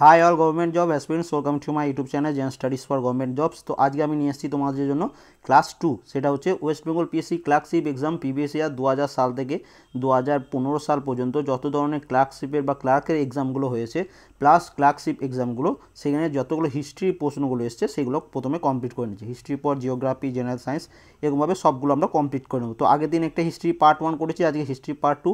high all government job aspirants welcome to my YouTube channel Zen studies for government jobs তো আজকে আমি নিয়ে এসেছি তোমাদের জন্য ক্লাস টু সেটা হচ্ছে West Bengal PSC clerkship exam আর দু হাজার সাল থেকে দু হাজার পনেরো সাল পর্যন্ত যত ধরনের ক্লার্কশিপের বা ক্লার্কের এক্সামগুলো হয়েছে প্লাস ক্লার্কশিপ এক্সামগুলো সেখানে যতগুলো হিস্ট্রি প্রশ্নগুলো এসছে সেগুলো প্রথমে কমপ্লিট করে নিচ্ছে হিস্ট্রি পর জিওগ্রাফি জেনারেল সায়েন্স এরকমভাবে সবগুলো আমরা কমপ্লিট করে নেব তো আগের দিন একটা হিস্ট্রি পার্ট ওয়ান করেছি আজকে হিস্ট্রি পার্ট টু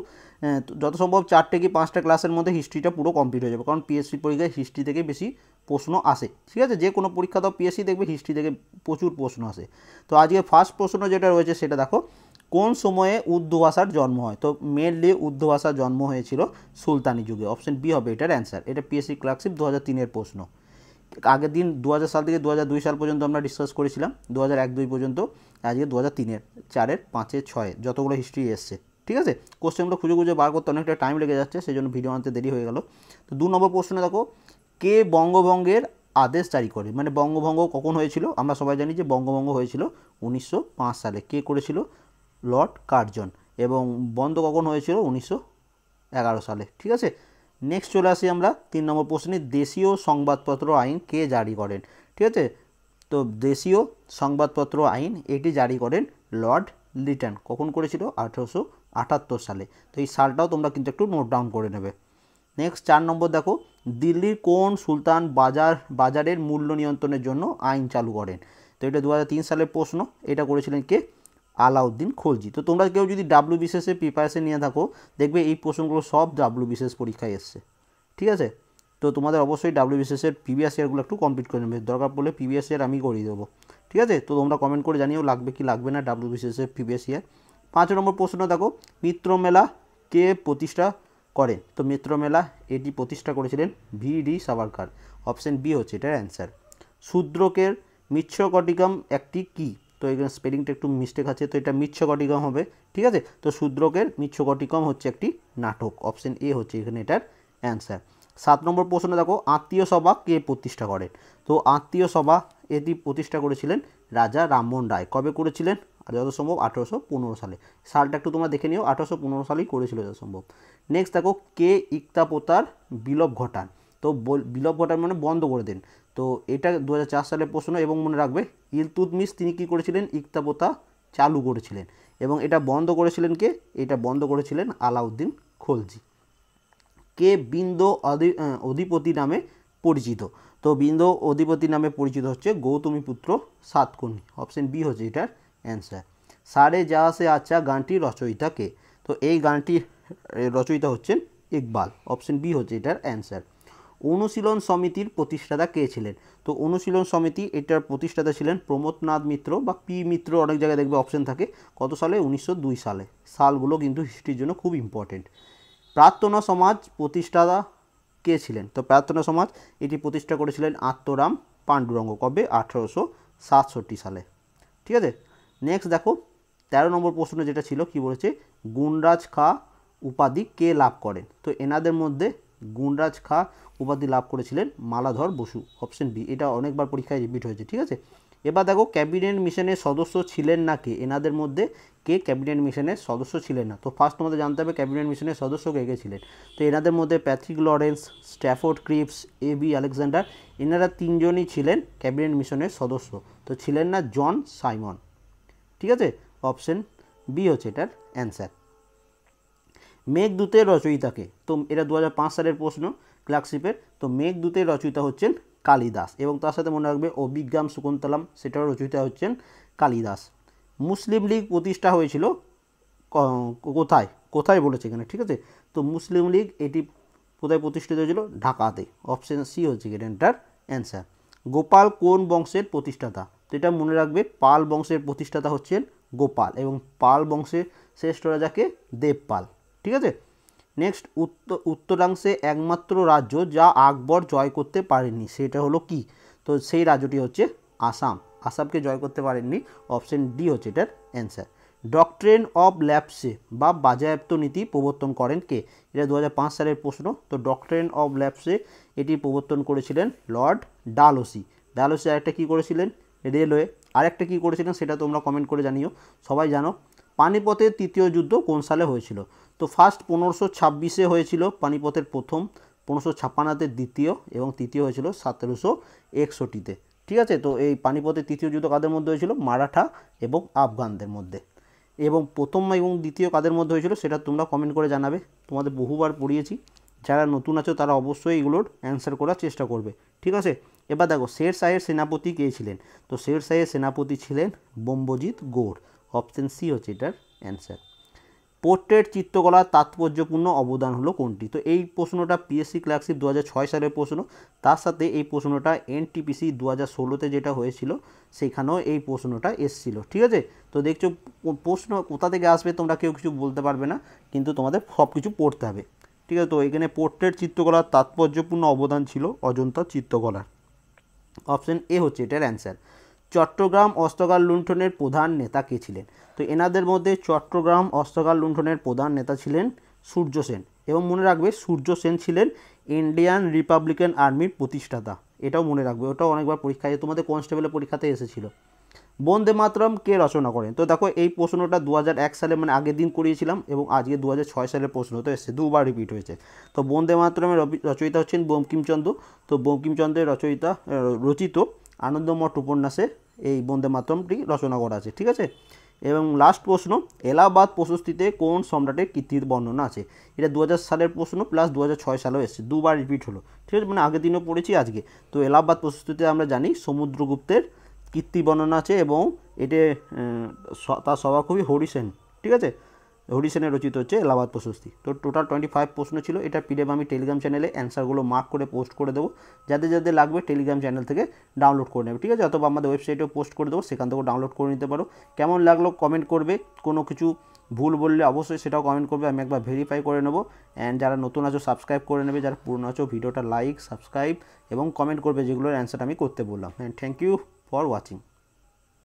যত সম্ভব চারটে কি পাঁচটা ক্লাসের মধ্যে হিস্ট্রিটা পুরো কমপ্লিট হয়ে যাবে কারণ পিএসসি পরীক্ষায় হিস্ট্রি থেকে বেশি প্রশ্ন আসে ঠিক আছে যে কোনো পরীক্ষা তো পিএসসি দেখবে হিস্ট্রি থেকে প্রচুর প্রশ্ন আসে তো আজকে ফার্স্ট প্রশ্ন যেটা রয়েছে সেটা দেখো কোন সময়ে উর্দু ভাষার জন্ম হয় তো মেনলি উর্দু ভাষার জন্ম হয়েছিল সুলতানি যুগে অপশন বি হবে এটার অ্যান্সার এটা পিএসসি ক্লার্কশিপ দু তিনের প্রশ্ন আগের দিন দু সাল থেকে দু সাল পর্যন্ত আমরা ডিসকাস করেছিলাম দু হাজার এক দুই পর্যন্ত আজকে দু হাজার তিনের চারের পাঁচে ছয়ে যতগুলো হিস্ট্রি এসছে ঠিক আছে কোশ্চেনগুলো খুঁজে খুঁজে বার করতে অনেকটা টাইম লেগে যাচ্ছে সেই জন্য ভিডিও আনতে দেরি হয়ে গেল তো দু নম্বর প্রশ্নে দেখো কে বঙ্গভঙ্গের আদেশ জারি করে মানে বঙ্গভঙ্গ কখন হয়েছিল আমরা সবাই জানি যে বঙ্গভঙ্গ হয়েছিল উনিশশো সালে কে করেছিল লর্ড কার্জন এবং বন্ধ কখন হয়েছিল উনিশশো সালে ঠিক আছে নেক্সট চলে আসি আমরা তিন নম্বর প্রশ্নে দেশীয় সংবাদপত্র আইন কে জারি করেন ঠিক আছে তো দেশীয় সংবাদপত্র আইন এটি জারি করেন লর্ড লিটন কখন করেছিল আঠেরোশো সালে তো এই সালটাও তোমরা কিন্তু একটু নোট ডাউন করে নেবে নেক্সট চার নম্বর দেখো দিল্লির কোন সুলতান বাজার বাজারের মূল্য নিয়ন্ত্রণের জন্য আইন চালু করেন তো এটা দু সালের প্রশ্ন এটা করেছিলেন কে আলাউদ্দিন খোলজি তো তোমরা কেউ যদি ডাব্লু বিশেষে প্রিপারেশন নিয়ে থাকো দেখবে এই প্রশ্নগুলো সব ডাব্লু বিশেষ পরীক্ষায় এসছে ঠিক আছে তো তোমাদের অবশ্যই ডাব্লু বিশেষের প্রিভিয়াস ইয়ারগুলো একটু কমপ্লিট করে নেবে দরকার পড়লে প্রিভিয়াস ইয়ার আমি করিয়ে দেবো ঠিক আছে তো তোমরা কমেন্ট করে জানিও লাগবে কি লাগবে না ডাব্লিউ বিশেষের প্রিভিয়াস ইয়ার পাঁচ নম্বর প্রশ্ন দেখো মিত্র মেলা কে প্রতিষ্ঠা করেন তো মিত্র মেলা এটি প্রতিষ্ঠা করেছিলেন V D Savarkar option B হচ্ছে এটার অ্যান্সার শূদ্রকের মিচ্ছকটিকম একটি কি তো এখানে স্পেলিংটা একটু মিস্টেক আছে তো এটা মিচ্ছকটিকম হবে ঠিক আছে তো শূদ্রকের মিচ্ছকটিকম হচ্ছে একটি নাটক অপশান এ হচ্ছে এখানে এটার অ্যান্সার সাত নম্বর প্রশ্ন দেখো আত্মীয় সভা কে প্রতিষ্ঠা করেন তো আত্মীয় সভা এটি প্রতিষ্ঠা করেছিলেন রাজা রামমোহন রায় কবে করেছিলেন আর যত সম্ভব আঠেরোশো পনেরো সালে সালটা একটু তোমরা দেখে নিও আঠেরোশো পনেরো সালেই করেছিল যত সম্ভব নেক্সট দেখো কে ইক্তাপোতার বিলোপ ঘটান তো বিলোপ ঘটান মানে বন্ধ করে দেন তো এটা দু সালের প্রশ্ন এবং মনে রাখবে ইলতুতমিস তিনি কী করেছিলেন ইক্তাপোতা চালু করেছিলেন এবং এটা বন্ধ করেছিলেন কে এটা বন্ধ করেছিলেন আলাউদ্দিন খলজি কে বিন্দ অধিপতি নামে পরিচিত তো বিন্দ অধিপতি নামে পরিচিত হচ্ছে গৌতমী পুত্র সাতকর্ণী অপশন বি হচ্ছে এটার অ্যান্সার সারে যা সে আচ্ছা গানটির রচয়িতাকে তো এই গানটির রচয়িতা হচ্ছেন ইকবাল অপশন বি হচ্ছে এটার অ্যান্সার অনুশীলন সমিতির প্রতিষ্ঠাতা কে ছিলেন তো অনুশীলন সমিতি এটার প্রতিষ্ঠাতা ছিলেন প্রমোদনাথ মিত্র বা পি মিত্র অনেক জায়গায় দেখবে অপশন থাকে কত সালে উনিশশো সালে সালগুলো কিন্তু হিস্ট্রির জন্য খুব ইম্পর্টেন্ট প্রার্থনা সমাজ প্রতিষ্ঠাতা কে ছিলেন তো প্রার্থনা সমাজ এটি প্রতিষ্ঠা করেছিলেন আত্মরাম পাণ্ডুরঙ্গ কবে আঠেরোশো সালে ঠিক আছে নেক্সট দেখো তেরো নম্বর প্রশ্ন যেটা ছিল কি বলেছে গুণরাজ খা উপাধি কে লাভ করেন তো এনাদের মধ্যে গুণরাজ খা উপাধি লাভ করেছিলেন মালাধর বসু অপশন বি এটা অনেকবার পরীক্ষায় রিপিট হয়েছে ঠিক আছে এবার দেখো ক্যাবিনেট মিশনের সদস্য ছিলেন না কে এনাদের মধ্যে কে ক্যাবিনেট মিশনের সদস্য ছিলেন না তো ফার্স্ট তোমাদের জানতে হবে ক্যাবিনেট মিশনের সদস্য কে কে ছিলেন তো এনাদের মধ্যে Pethick Lawrence Stafford Cripps A V Alexander এনারা তিনজনই ছিলেন ক্যাবিনেট মিশনের সদস্য তো ছিলেন না জন সাইমন ঠিক আছে অপশন বি হচ্ছে এটার অ্যান্সার মেঘদূতের রচয়িতাকে তো এটা দু সালের প্রশ্ন ক্লার্কশিপের তো মেঘদূতের রচয়িতা হচ্ছেন কালিদাস এবং তার সাথে মনে রাখবে অভিজ্ঞাম শকুন্তলাম সেটার রচয়িতা হচ্ছেন কালিদাস মুসলিম লীগ প্রতিষ্ঠা হয়েছিল কোথায় কোথায় বলেছে এখানে ঠিক আছে তো মুসলিম লীগ এটি কোথায় প্রতিষ্ঠিত হয়েছিল ঢাকাতে অপশন সি হচ্ছে এটার অ্যান্সার গোপাল কোন বংশের প্রতিষ্ঠাতা তো এটা মনে রাখবে পাল বংশের প্রতিষ্ঠাতা হচ্ছেন গোপাল এবং পাল বংশের শ্রেষ্ঠ রাজাকে দেবপাল ঠিক আছে নেক্সট উত্তর উত্তরাংশে একমাত্র রাজ্য যা আকবর জয় করতে পারেননি সেটা হলো কি তো সেই রাজ্যটি হচ্ছে আসাম আসামকে জয় করতে পারেননি অপশন ডি হচ্ছে এটার অ্যান্সার ডক্ট্রেন অব ল্যাপসে বা বাজায়াপ্ত নীতি প্রবর্তন করেন কে এটা দু সালের প্রশ্ন তো ডক্ট্রেন অব ল্যাপসে এটি প্রবর্তন করেছিলেন লর্ড ডালসি ডালসি আরেকটা কী করেছিলেন রেলওয়ে আরেকটা কী করেছিলেন সেটা তোমরা কমেন্ট করে জানিও সবাই জানো পানিপথের তৃতীয় যুদ্ধ কোন সালে হয়েছিল তো ফার্স্ট পনেরোশো ছাব্বিশে হয়েছিল পানিপথের প্রথম পনেরোশো ছাপ্পান্নতে দ্বিতীয় এবং তৃতীয় হয়েছিল সতেরোশো একষট্টিতে ঠিক আছে তো এই পানিপথের তৃতীয় যুদ্ধ কাদের মধ্যে হয়েছিল মারাঠা এবং আফগানদের মধ্যে এবং প্রথম এবং দ্বিতীয় কাদের মধ্যে হয়েছিল সেটা তোমরা কমেন্ট করে জানাবে তোমাদের বহুবার পড়িয়েছি যারা নতুন আছো তারা অবশ্যই এগুলোর অ্যান্সার করার চেষ্টা করবে ঠিক আছে এবার দেখো শের শাহের সেনাপতি কে ছিলেন তো শের শাহের সেনাপতি ছিলেন বোম্বজিৎ গৌড় অপশন সি হচ্ছে এটার অ্যান্সার পোর্ট্রেট চিত্রকলার তাৎপর্যপূর্ণ অবদান হলো কোনটি তো এই প্রশ্নটা পিএসসি ক্লার্কশিপ দু সালের প্রশ্ন তার সাথে এই প্রশ্নটা এনটিপিসি দু হাজার ষোলোতে যেটা হয়েছিল সেখানেও এই প্রশ্নটা এসছিল ঠিক আছে তো দেখছো প্রশ্ন কোথা থেকে আসবে তোমরা কেউ কিছু বলতে পারবে না কিন্তু তোমাদের সব কিছু পড়তে হবে ঠিক আছে তো এখানে পোর্ট্রেট চিত্রকলার তাৎপর্যপূর্ণ অবদান ছিল অজন্তা চিত্রকলার অপশন এ হচ্ছে এটার অ্যান্সার চট্টগ্রাম অস্তগাল লুণ্ঠনের প্রধান নেতা কে ছিলেন তো এনাদের মধ্যে চট্টগ্রাম অস্তগাল লুণ্ঠনের প্রধান নেতা ছিলেন সূর্য সেন এবং মনে রাখবে সূর্য সেন ছিলেন ইন্ডিয়ান রিপাবলিকান আর্মির প্রতিষ্ঠাতা এটাও মনে রাখবে ওটাও অনেকবার পরীক্ষায় তোমাদের কনস্টেবলের পরীক্ষাতে এসেছিলো বন্দে মাতরম কে রচনা করেন তো দেখো এই প্রশ্নটা দু সালে মানে আগের দিন করিয়েছিলাম এবং আজকে দু সালের প্রশ্ন তো এসেছে দুবার রিপিট হয়েছে তো বন্দে মাতরমের রচয়িতা হচ্ছেন বঙ্কিমচন্দ্র তো বঙ্কিমচন্দ্রের রচয়িতা রচিত আনন্দমঠ উপন্যাসে এই বন্দে মাতরমটি রচনা করা আছে ঠিক আছে এবং লাস্ট প্রশ্ন এলাহাবাদ প্রশস্তিতে কোন সম্রাটের কীর্তির বর্ণনা আছে এটা দু সালের প্রশ্ন প্লাস দু হাজার সালেও এসছে দুবার রিপিট হলো ঠিক আছে মানে আগের দিনও পড়েছি আজকে তো এলাহাবাদ প্রশস্তিতে আমরা জানি সমুদ্রগুপ্তের কীর্তি বর্ণনা আছে এবং এটি তার স্বভাব খুবই হরিসেন ঠিক আছে হরিসেনের রচিত হচ্ছে এলাহাবাদ প্রশস্তি তো টোটাল টোয়েন্টি ফাইভ প্রশ্ন ছিল এটা পিডিএফ আমি টেলিগ্রাম চ্যানেলে অ্যান্সারগুলো মার্ক করে পোস্ট করে দেবো যাদের যাদের লাগবে টেলিগ্রাম চ্যানেল থেকে ডাউনলোড করে নেবে ঠিক আছে অথবা আমাদের ওয়েবসাইটেও পোস্ট করে দেবো সেখান থেকেও ডাউনলোড করে নিতে পারো কেমন লাগলো কমেন্ট করবে কোনো কিছু ভুল বললে অবশ্যই সেটাও কমেন্ট করবে আমি একবার ভেরিফাই করে নেবো অ্যান্ড যারা নতুন আছো সাবস্ক্রাইব করে নেবে যারা পুরনো আছো ভিডিওটা লাইক সাবস্ক্রাইব এবং কমেন্ট করবে যেগুলোর অ্যান্সার আমি করতে বললাম হ্যাঁ থ্যাংক ইউ ফর ওয়াচিং